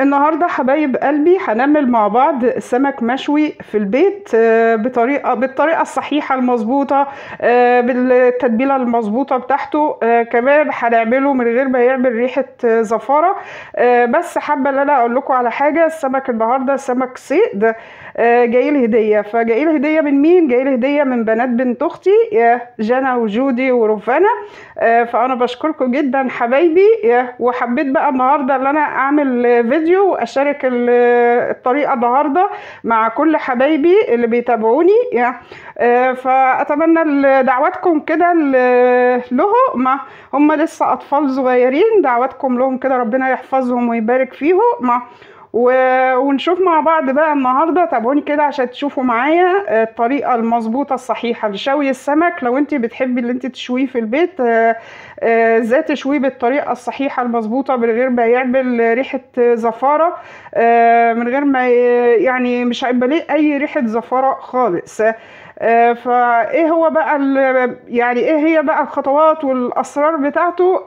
النهارده حبايب قلبي هنعمل مع بعض سمك مشوي في البيت آه، بطريقه بالطريقه الصحيحه المظبوطه آه، بالتتبيله المظبوطه بتاعته آه، كمان هنعمله من غير ما يعمل ريحه زفاره بس حابه ان انا اقول لكم على حاجه السمك النهارده سمك صيد جاي لي هديه فجاي لي هديه من مين جاي لي هديه من بنات بنت اختي جنى وجودي ورفانه فانا بشكركم جدا حبايبي وحبيت بقى النهارده ان انا اعمل فيديو الفيديو واشارك الطريقه النهارده مع كل حبايبي اللي بيتابعوني آه، فاتمنى دعواتكم كده ما هم لسه اطفال صغيرين دعواتكم لهم كده ربنا يحفظهم ويبارك فيهم و... ونشوف مع بعض بقى النهارده تابعوني كده عشان تشوفوا معايا الطريقه المظبوطه الصحيحه لشوي السمك لو انت بتحبي اللي انت تشويه في البيت آه، ازاي آه، تشويه بالطريقه الصحيحه المظبوطه من غير ما يعمل ريحه زفاره آه، من غير ما يعني مش هيبقى ليه اي ريحه زفاره خالص آه، فايه هو بقى يعني ايه هي بقى الخطوات والاسرار بتاعته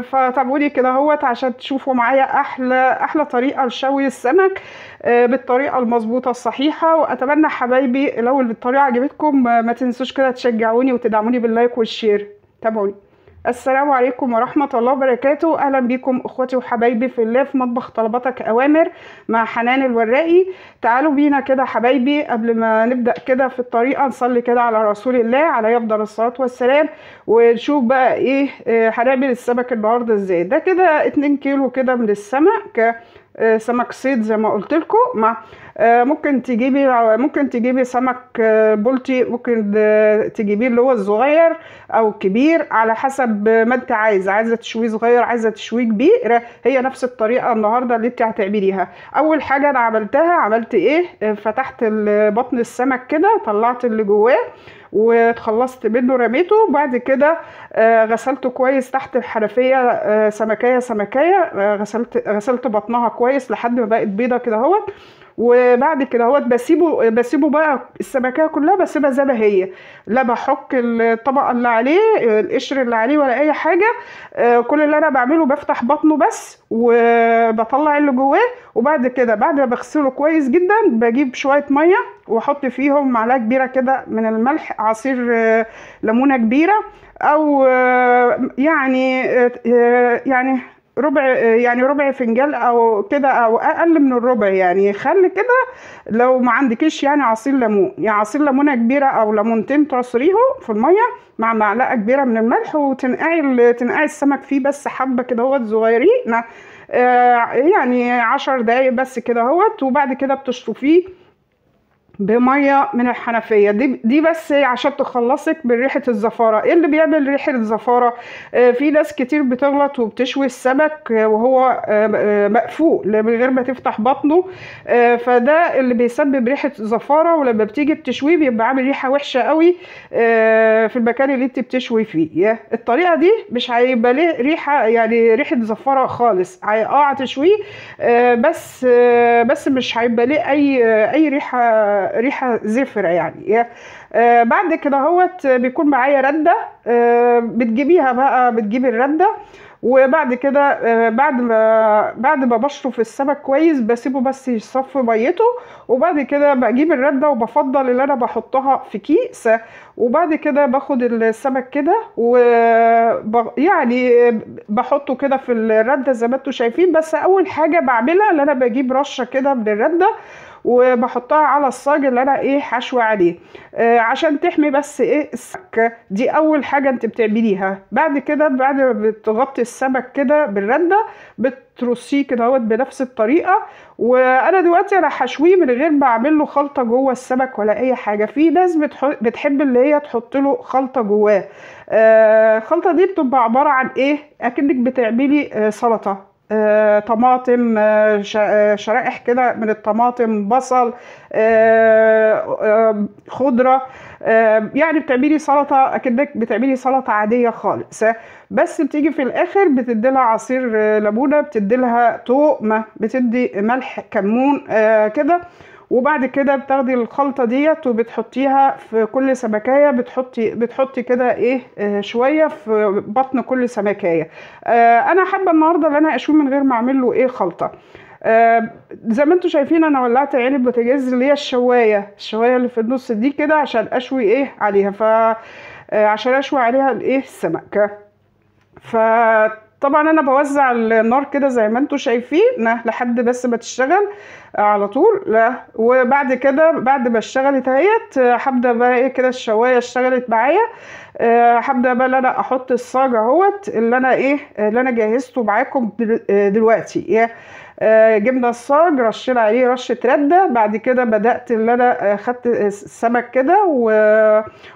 فتابعوني كده اهوت عشان تشوفوا معايا احلى احلى طريقه لشوي السمك بالطريقه المظبوطه الصحيحه واتمنى حبايبي لو الطريقه عجبتكم ما تنسوش كده تشجعوني وتدعموني باللايك والشير تابعوني السلام عليكم ورحمة الله وبركاته أهلا بكم أخوتي وحبايبي في الله في مطبخ طلباتك أوامر مع حنان الوراقي تعالوا بينا كده حبايبي قبل ما نبدأ كده في الطريقة نصلي كده على رسول الله عليه أفضل الصلاة والسلام ونشوف بقى إيه آه، هنعمل السمك النهاردة إزاي ده كده 2 كيلو كده من السمك آه، آه، سمك صيد زي ما قلت لكم مع آه، ممكن تجيبي ممكن تجيبي سمك آه، بلطي ممكن آه، تجيبيه اللي هو الصغير او الكبير على حسب ما انت عايزه عايزه تشويه صغير عايزه تشويه كبير هي نفس الطريقه النهارده اللي انت هتعمليها اول حاجه انا عملتها عملت ايه فتحت بطن السمك كده طلعت اللي جواه وتخلصت منه رميته وبعد كده غسلته كويس تحت الحنفيه سمكيه سمكيه غسلت غسلت بطنها كويس لحد ما بقت بيضه كده اهوت وبعد كده اهوت بسيبه بسيبه بقى السمكيه كلها بسيبها زي ما هي لا بحك الطبقه اللي عليه القشر اللي عليه ولا اي حاجه آه، كل اللي انا بعمله بفتح بطنه بس وبطلع اللي جواه وبعد كده بعد ما بغسله كويس جدا بجيب شويه ميه واحط فيهم معلقه كبيره كده من الملح عصير آه، ليمونه كبيره او آه، يعني يعني ربع يعني ربع فنجان او كده او اقل من الربع يعني خل كده لو ما عندكيش يعني عصير ليمون يعني عصير ليمونه كبيره او ليمونتين تعصريهم في الميه مع معلقه كبيره من الملح وتنقعي تنقعي السمك فيه بس حبه كده اهوت صغيرين آه، يعني عشر دقايق بس كده اهوت وبعد كده بتشطفيه بميه من الحنفيه دي دي بس عشان تخلصك من ريحه الزفاره ايه اللي بيعمل ريحه الزفاره آه، في ناس كتير بتغلط وبتشوي السمك آه، وهو آه، مقفول من غير ما تفتح بطنه فده اللي بيسبب ريحه زفاره ولما بتيجي بتشويه بيبقى عامل ريحه وحشه قوي في المكان اللي انت بتشوي فيه الطريقه دي مش هيبقى ليه ريحه يعني ريحه زفاره خالص اه هتشويه بس بس مش هيبقى ليه اي اي ريحه ريحه زفر يعني آه، بعد كده هوت بيكون معايا رده آه، بتجيبيها بقى بتجيبي الرده وبعد كده آه، بعد ما بعد ما بشرف السمك كويس بسيبه بس يصفي ميته وبعد كده بجيب الرده وبفضل اللي انا بحطها في كيس وبعد كده باخد السمك كده و يعني بحطه كده في الرده زي ما انتم شايفين بس اول حاجه بعملها اللي انا بجيب رشه كده من الرده وبحطها على الصاج اللي انا ايه حشوه عليه آه عشان تحمي بس ايه السمك دي اول حاجه انت بتعمليها بعد كده بعد ما بتغطي السمك كده بالرده بترصيه كده اهوت بنفس الطريقه وانا دلوقتي انا حشويه من غير ما اعمل له خلطه جوه السمك ولا اي حاجه في ناس بتحب اللي هي تحط له خلطه جواه آه الخلطه دي بتبقى عباره عن ايه اكنك بتعملي آه سلطه آه، طماطم آه، آه، شرائح كده من الطماطم بصل خضرة يعني بتعملي سلطة أكنك بتعملي سلطة عادية خالص بس بتيجي في الآخر بتديلها عصير ليمونة بتديلها توق بتدي ملح كمون كده وبعد كده بتاخدي الخلطة ديت وبتحطيها في كل سمكاية بتحطي بتحطي كده ايه آه، شوية في بطن كل سمكاية آه، انا حابة النهاردة ان انا اشوي من غير ما اعمل له ايه خلطة آه زي ما انتم شايفين انا ولعت عيني البوتاجاز اللي هي الشوايه الشوايه اللي في النص دي كده عشان اشوي ايه عليها ف آه عشان اشوي عليها الايه السمك ف طبعا انا بوزع النار كده زي ما انتم شايفين لحد بس ما تشتغل آه، على طول لا وبعد كده بعد ما اشتغلت اهيت آه، هبدا بقى إيه كده الشوايه اشتغلت معايا آه، هبدا بقى ان انا احط الصاج اهوت اللي انا ايه اللي انا جهزته معاكم دلوقتي آه، جبنا الصاج رشينا عليه رشه رده بعد كده بدات ان انا آه، خدت السمك كده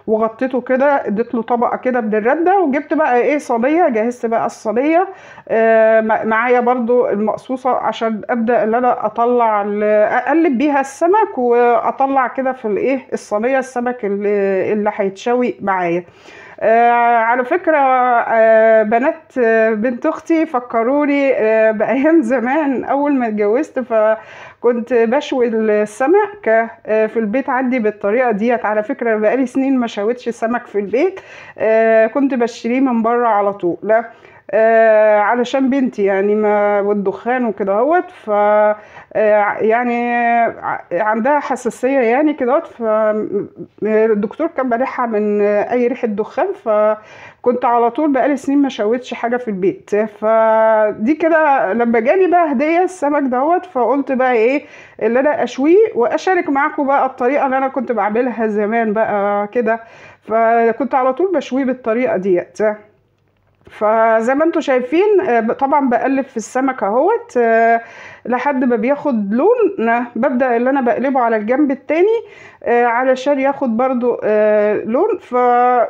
وغطيته كده اديت له طبقه كده من الرده وجبت بقى ايه صينيه جهزت بقى الصينيه آه، معايا برده المقصوصه عشان ابدا ان انا اطلع اقلب بيها السمك واطلع كده في الايه الصينيه السمك اللي هيتشوي معايا آه على فكرة آه بنات آه بنت أختي فكروني آه بأيام زمان أول ما اتجوزت فكنت بشوي السمك آه في البيت عندي بالطريقة ديت على فكرة بقالي سنين ما شويتش السمك في البيت آه كنت بشتريه من بره على طول لا آه علشان بنتي يعني ما والدخان وكده اهوت ف آه، يعني آه، عندها حساسيه يعني كده اهوت الدكتور كان بريحها من اي ريحه دخان فكنت على طول بقالي سنين ما شويتش حاجه في البيت فدي كده لما جالي بقى هديه السمك دوت فقلت بقى ايه اللي انا اشويه واشارك معاكم بقى الطريقه اللي انا كنت بعملها زمان بقى كده فكنت على طول بشويه بالطريقه ديت فزي ما انتم شايفين آه، طبعا بقلب في السمك اهوت آه، لحد ما بياخد لون ببدا اللي انا بقلبه على الجنب التاني آه، علشان ياخد برضو لون ف...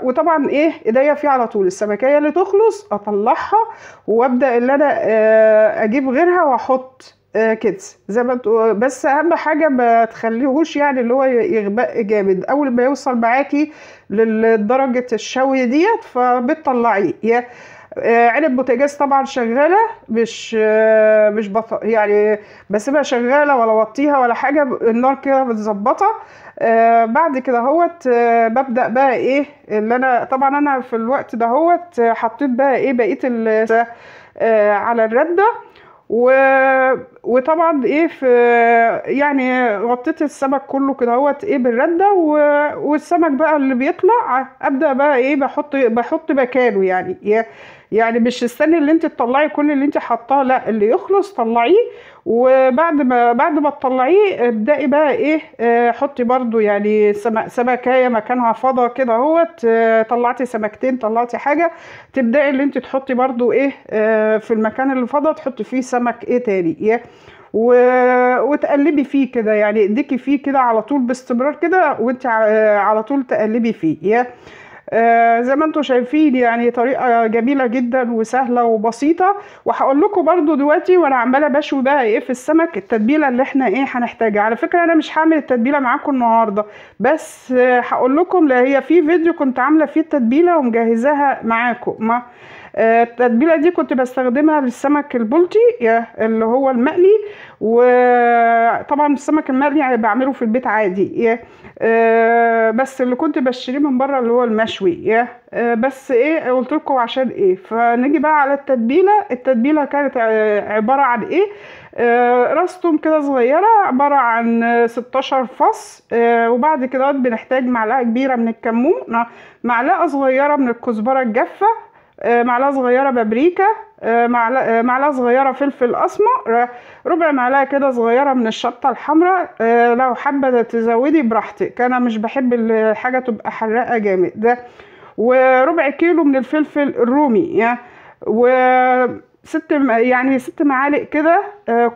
وطبعا ايه ايديا فيه على طول السمكيه اللي تخلص اطلعها وابدا اللي انا اجيب غيرها واحط كده زي ما بس اهم حاجه ما تخليهوش يعني اللي هو يغبق جامد اول ما يوصل معاكي لدرجه الشوي ديت فبتطلعيه يا آه، علب بوتاجاز طبعا شغاله مش آه، مش بط... يعني بسيبها شغاله ولا وطيها ولا حاجه النار كده متظبطه آه، بعد كده هوت ببدا بقى ايه اللي انا طبعا انا في الوقت ده هوت حطيت بقى ايه بقيه على الرده و... وطبعا ايه في يعني غطيت السمك كله كده اهوت ايه بالرده و... والسمك بقى اللي بيطلع ابدا بقى ايه بحط بحط مكانه يعني يعني مش استني اللي انت تطلعي كل اللي انت حطاه لا اللي يخلص طلعيه وبعد ما بعد ما تطلعيه ابدأي بقى ايه آه، حطي برضو يعني سمكايه مكانها فضه كده اهوت آه، طلعتي سمكتين طلعتي حاجه تبدأي اللي انت تحطي برضو ايه آه، في المكان اللي فضى تحطي فيه سمك ايه تاني ايه و... وتقلبي فيه كده يعني اديكي فيه كده على طول باستمرار كده وانت على طول تقلبي فيه آه، زي ما انتم شايفين يعني طريقه جميله جدا وسهله وبسيطه وهقول لكم برده دلوقتي وانا عماله بشوي بقى ايه في السمك التتبيله اللي احنا ايه هنحتاجها على فكره انا مش هعمل التتبيله معاكم النهارده بس هقول لكم لا هي في فيديو كنت عامله فيه التتبيله ومجهزاها معاكم ما التتبيله دي كنت بستخدمها للسمك البلطي اللي هو المقلي وطبعا السمك المقلي بعمله في البيت عادي آه، بس اللي كنت بشتريه من بره اللي هو المشوي آه، بس ايه قلت لكم عشان ايه فنيجي بقى على التتبيله التتبيله كانت عباره عن ايه آه، رستم كده صغيره عباره عن 16 فص وبعد كده بنحتاج معلقه كبيره من الكمون معلقه صغيره من الكزبره الجافه آه، معلقه صغيره بابريكا آه، آه، معلقه صغيره فلفل اسمر ربع معلقه كده صغيره من الشطه الحمراء لو حابه تزودي براحتك انا مش بحب الحاجه تبقى حراقه جامد ده وربع كيلو من الفلفل الرومي يعني و ست يعني ست معالق كده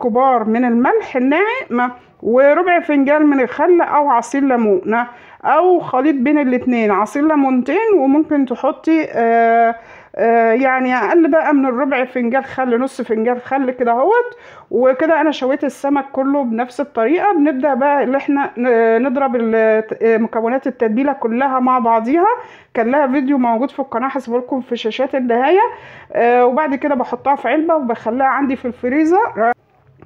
كبار من الملح الناعم وربع فنجان من الخل او عصير ليمون او خليط بين الاتنين عصير ليمونتين وممكن تحطي آه آه، يعني اقل بقى من الربع فنجان خل نص فنجان خل كده اهوت وكده انا شويت السمك كله بنفس الطريقه بنبدا بقى اللي احنا نضرب آه، مكونات التتبيله كلها مع بعضيها كان لها فيديو موجود في القناه لكم في شاشات النهايه آه، وبعد كده بحطها في علبه وبخليها عندي في الفريزر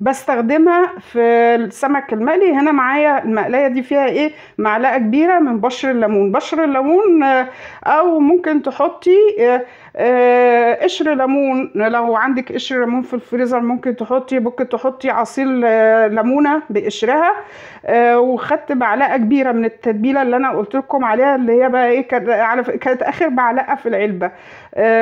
بستخدمها في السمك المقلي هنا معايا المقلية دي فيها ايه معلقه كبيره من بشر الليمون بشر الليمون آه، او ممكن تحطي آه، آه، قشر ليمون لو عندك قشر ليمون في الفريزر ممكن تحطي ممكن تحطي عصير ليمونه بقشرها وخدت معلقه كبيره من التتبيله اللي انا قلت لكم عليها اللي هي بقى ايه كانت على كانت اخر معلقه في العلبه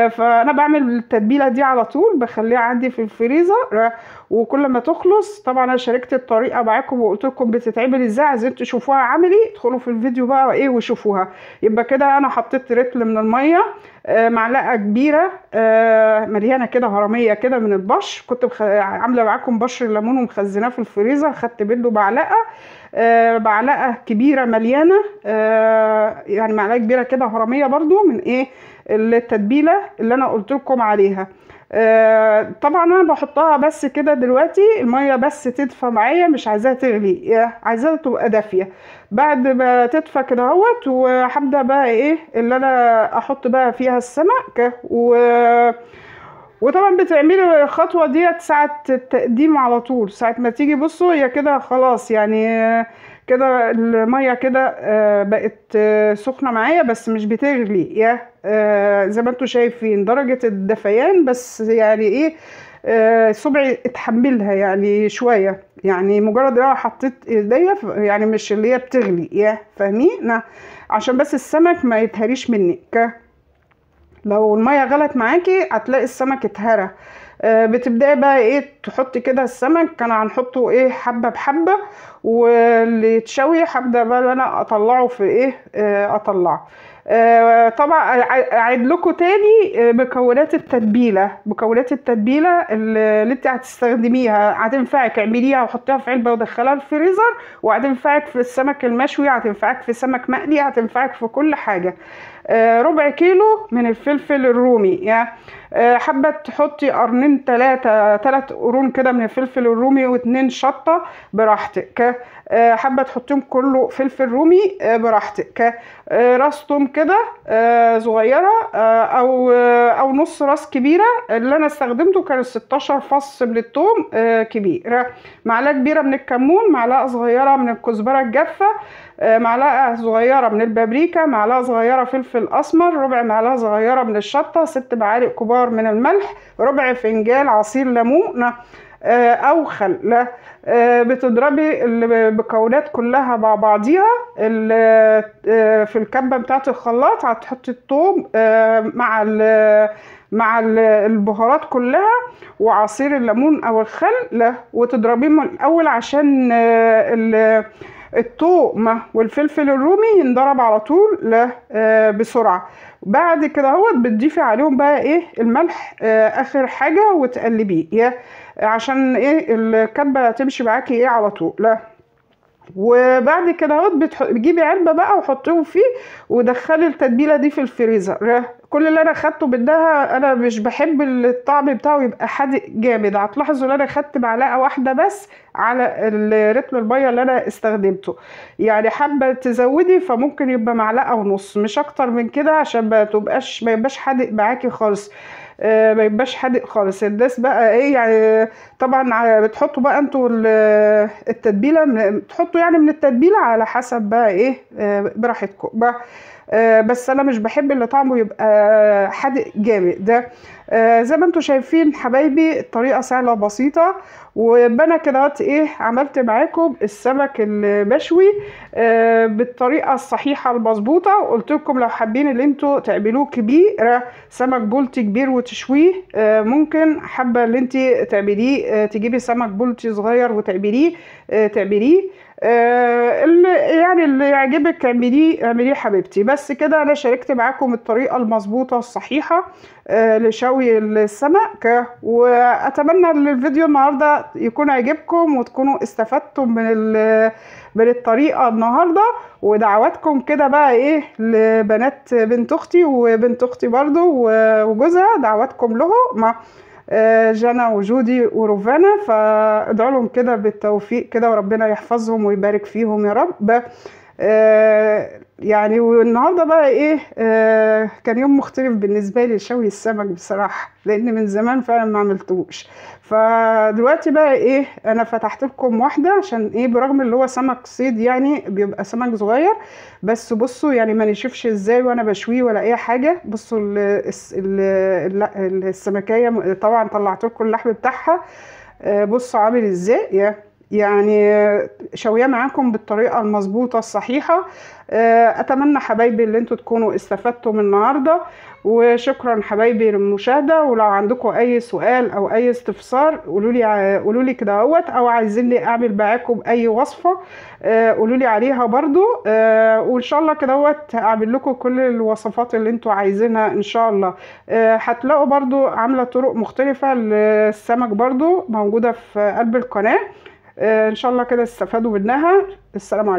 فانا بعمل التتبيله دي على طول بخليها عندي في الفريزر وكل ما تخلص طبعا انا شاركت الطريقه معاكم وقلت لكم بتتعمل ازاي عايزين تشوفوها عملي ادخلوا في الفيديو بقى ايه وشوفوها يبقى كده انا حطيت رتل من الميه آه، معلقه كبيره آه، مليانه كده هرميه كده من البشر كنت عامله معاكم بشر الليمون ومخزناه في الفريزر خدت منه معلقه آه، معلقه كبيره مليانه يعني معلقه كبيره كده هرميه برده من ايه التتبيله اللي انا قلت لكم عليها آه، طبعا انا بحطها بس كده دلوقتي الميه بس تدفى معايا مش عايزاها تغلي عايزاها تبقى دافيه بعد ما تدفى كده اهوت وهبدا بقى ايه اللي انا احط بقى فيها السمك و وطبعا بتعملي الخطوه ديت ساعه التقديم على طول ساعه ما تيجي بصوا هي كده خلاص يعني كده الميه كده آه، بقت آه، سخنه معايا بس مش بتغلي يا آه، زي ما انتم شايفين درجه الدفيان بس يعني ايه صبعي اتحملها يعني شويه يعني مجرد انا حطيت ايديا يعني مش اللي هي بتغلي يا فاهمين عشان بس السمك ما يتهريش منك لو الميه غلت معاكي هتلاقي السمك اتهرى آه، بتبداي بقى ايه تحطي كده السمك انا هنحطه ايه حبه بحبه واللي يتشوي هبدا بقى انا اطلعه في ايه آه، اطلعه آه، طبعا اعيد لكم تاني مكونات التتبيله مكونات التتبيله اللي انت هتستخدميها هتنفعك اعمليها وحطيها في علبه ودخلها الفريزر وهتنفعك في السمك المشوي هتنفعك في سمك مقلي هتنفعك في كل حاجه آه، ربع كيلو من الفلفل الرومي يعني آه، حابة تحطي قرنين تلاتة تلات قرون كده من الفلفل الرومي واتنين شطة براحتك آه، حابة تحطيهم كله فلفل رومي براحتك راس توم كده صغيرة أو ونص راس كبيرة اللي أنا استخدمته كان 16 فص من التوم آه، كبيرة معلقة كبيرة من الكمون معلقة صغيرة من الكزبرة الجافة آه، معلقة صغيرة من البابريكا معلقة صغيرة فلفل أسمر ربع معلقة صغيرة من الشطة ست معالق كبار من الملح ربع فنجان عصير ليمون آه، او خل آه، بتضربي المكونات كلها مع بعضيها آه، في الكبه بتاعه الخلاط هتحطي الثوم مع مع البهارات كلها وعصير الليمون او الخل من الاول عشان الثوم والفلفل الرومي ينضرب على طول بسرعه بعد كده اهوت بتضيفي عليهم بقى ايه الملح اخر حاجه وتقلبيه عشان ايه الكاتبه تمشي معاكي ايه على طول لا وبعد كده اهوت بتجيبي علبه بقى وحطيهم فيه ودخلي التتبيله دي في الفريزر كل اللي انا خدته منها انا مش بحب الطعم بتاعه يبقى حادق جامد هتلاحظوا ان انا خدت معلقه واحده بس على رتم الميه اللي انا استخدمته يعني حابه تزودي فممكن يبقى معلقه ونص مش اكتر من كده عشان ما تبقاش ما يبقاش حادق معاكي خالص آه، ما يبقاش حادق خالص الناس بقى ايه يعني طبعا بتحطوا بقى انتوا التتبيله تحطوا يعني من التتبيله على حسب بقى ايه آه، براحتكم بقى آه، بس انا مش بحب اللي طعمه يبقى حادق جامد ده آه، زي ما انتم شايفين حبايبي الطريقه سهله وبسيطه وبنا كده ايه عملت معاكم السمك المشوي آه، بالطريقه الصحيحه المظبوطه وقلت لكم لو حابين ان انتم تعملوه كبير سمك بولتي كبير وتشويه ممكن حابه ان انت تعمليه تجيبي سمك بولتي صغير وتعمليه تعمليه آه، اللي يعني اللي يعجبك اعمليه اعمليه حبيبتي بس كده انا شاركت معاكم الطريقه المظبوطه الصحيحه آه، لشوي السمك واتمنى ان الفيديو النهارده يكون عجبكم وتكونوا استفدتم من من الطريقه النهارده ودعواتكم كده بقى ايه لبنات بنت اختي وبنت اختي برضو وجوزها دعواتكم لهم آه، جنى وجودي وروفانا فادعوا لهم كده بالتوفيق كده وربنا يحفظهم ويبارك فيهم يا رب آه، يعني والنهارده بقى ايه آه كان يوم مختلف بالنسبه لي شوي السمك بصراحه لان من زمان فعلا ما عملتوش فدلوقتي بقى ايه انا فتحت لكم واحده عشان ايه برغم اللي هو سمك صيد يعني بيبقى سمك صغير بس بصوا يعني ما نشوفش ازاي وانا بشويه ولا اي حاجه بصوا الـ الـ الـ السمكيه طبعا طلعت لكم اللحم بتاعها آه بصوا عامل ازاي يعني شويه معاكم بالطريقه المظبوطه الصحيحه آه، اتمنى حبايبي اللي انتوا تكونوا استفدتوا من النهارده وشكرا حبايبي للمشاهده ولو عندكم اي سؤال او اي استفسار قولوا لي قولوا لي كده اهوت او عايزيني اعمل معاكم اي وصفه آه، قولوا لي عليها برضو آه، وان شاء الله كده اهوت أعمل لكم كل الوصفات اللي انتوا عايزينها ان شاء الله هتلاقوا برضو عامله طرق مختلفه للسمك برضو موجوده في قلب القناه آه، ان شاء الله كده استفادوا منها السلام عليكم